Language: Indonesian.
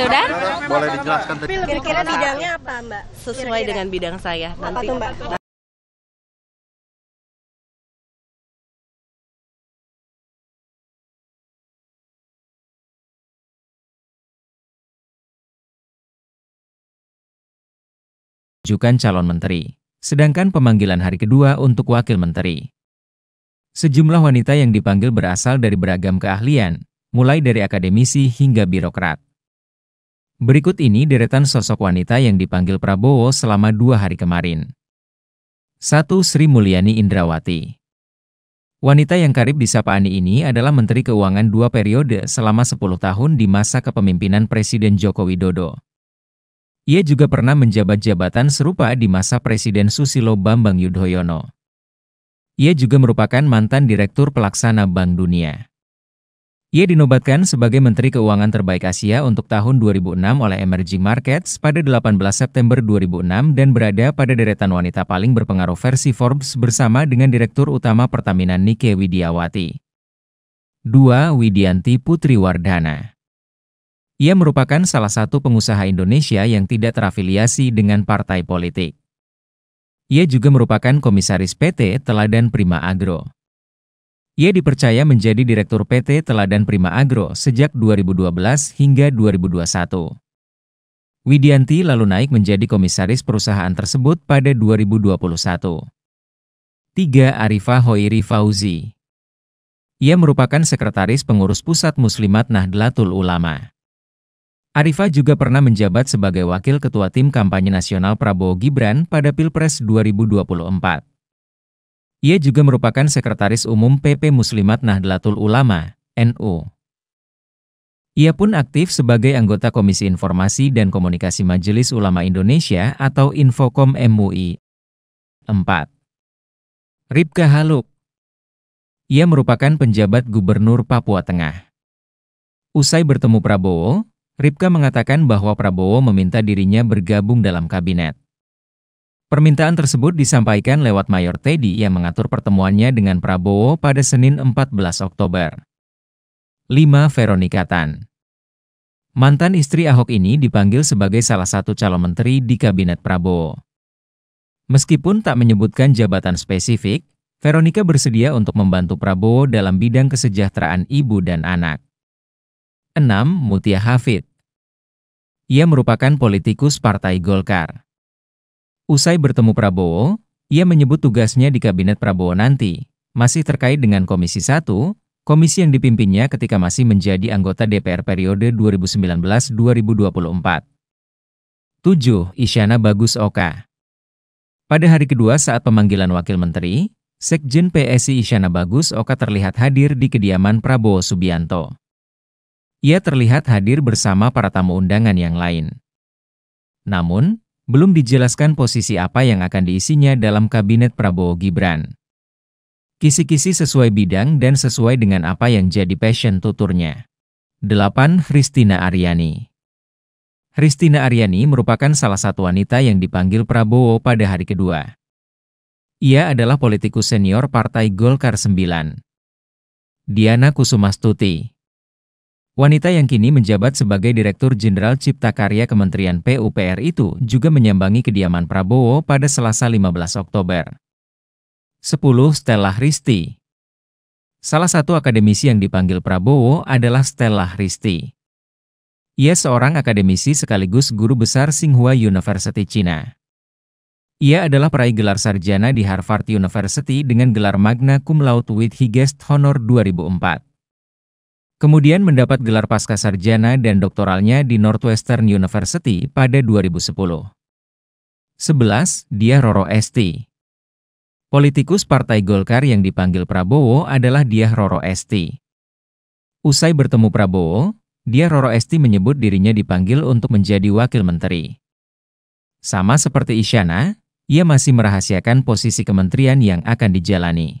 Sudah? Boleh dijelaskan. Kira-kira bidangnya apa, Mbak? Sesuai Kira -kira. dengan bidang saya. Apa nanti. Tuh, Mbak? Jukan calon menteri, sedangkan pemanggilan hari kedua untuk wakil menteri. Sejumlah wanita yang dipanggil berasal dari beragam keahlian, mulai dari akademisi hingga birokrat. Berikut ini deretan sosok wanita yang dipanggil Prabowo selama dua hari kemarin. 1. Sri Mulyani Indrawati Wanita yang karib di Ani ini adalah Menteri Keuangan dua periode selama 10 tahun di masa kepemimpinan Presiden Joko Widodo. Ia juga pernah menjabat jabatan serupa di masa Presiden Susilo Bambang Yudhoyono. Ia juga merupakan mantan Direktur Pelaksana Bank Dunia. Ia dinobatkan sebagai Menteri Keuangan Terbaik Asia untuk tahun 2006 oleh Emerging Markets pada 18 September 2006 dan berada pada deretan wanita paling berpengaruh versi Forbes bersama dengan Direktur Utama Pertamina Nike Widiawati. 2. Widianti Putri Wardana Ia merupakan salah satu pengusaha Indonesia yang tidak terafiliasi dengan partai politik. Ia juga merupakan komisaris PT Teladan Prima Agro. Ia dipercaya menjadi Direktur PT Teladan Prima Agro sejak 2012 hingga 2021. Widianti lalu naik menjadi komisaris perusahaan tersebut pada 2021. 3. Arifah Hoiri Fauzi Ia merupakan sekretaris pengurus pusat Muslimat Nahdlatul Ulama. Arifah juga pernah menjabat sebagai wakil ketua tim kampanye nasional Prabowo Gibran pada Pilpres 2024. Ia juga merupakan Sekretaris Umum PP Muslimat Nahdlatul Ulama, NU. Ia pun aktif sebagai anggota Komisi Informasi dan Komunikasi Majelis Ulama Indonesia atau Infokom MUI. 4. Ribka Haluk Ia merupakan penjabat Gubernur Papua Tengah. Usai bertemu Prabowo, Ribka mengatakan bahwa Prabowo meminta dirinya bergabung dalam kabinet. Permintaan tersebut disampaikan lewat Mayor Teddy yang mengatur pertemuannya dengan Prabowo pada Senin 14 Oktober. 5. Veronica Tan Mantan istri Ahok ini dipanggil sebagai salah satu calon menteri di Kabinet Prabowo. Meskipun tak menyebutkan jabatan spesifik, Veronica bersedia untuk membantu Prabowo dalam bidang kesejahteraan ibu dan anak. 6. Mutia Hafid Ia merupakan politikus Partai Golkar. Usai bertemu Prabowo, ia menyebut tugasnya di Kabinet Prabowo nanti, masih terkait dengan Komisi 1, komisi yang dipimpinnya ketika masih menjadi anggota DPR periode 2019-2024. 7. Isyana Bagus Oka Pada hari kedua saat pemanggilan Wakil Menteri, Sekjen PSI Isyana Bagus Oka terlihat hadir di kediaman Prabowo Subianto. Ia terlihat hadir bersama para tamu undangan yang lain. Namun, belum dijelaskan posisi apa yang akan diisinya dalam kabinet Prabowo Gibran. Kisi-kisi sesuai bidang dan sesuai dengan apa yang jadi passion tuturnya. 8. Christina Aryani Christina Aryani merupakan salah satu wanita yang dipanggil Prabowo pada hari kedua. Ia adalah politikus senior Partai Golkar 9. Diana Kusumastuti Wanita yang kini menjabat sebagai Direktur Jenderal Cipta Karya Kementerian PUPR itu juga menyambangi kediaman Prabowo pada Selasa 15 Oktober. 10. Stella Risti Salah satu akademisi yang dipanggil Prabowo adalah Stella Risti. Ia seorang akademisi sekaligus guru besar Tsinghua University Cina. Ia adalah peraih gelar sarjana di Harvard University dengan gelar Magna Cum Laude with Highest Honor 2004. Kemudian mendapat gelar pasca dan doktoralnya di Northwestern University pada 2010. 11. Dia Roro Esti Politikus Partai Golkar yang dipanggil Prabowo adalah Diah Roro Esti. Usai bertemu Prabowo, Diah Roro Esti menyebut dirinya dipanggil untuk menjadi wakil menteri. Sama seperti Isyana, ia masih merahasiakan posisi kementerian yang akan dijalani.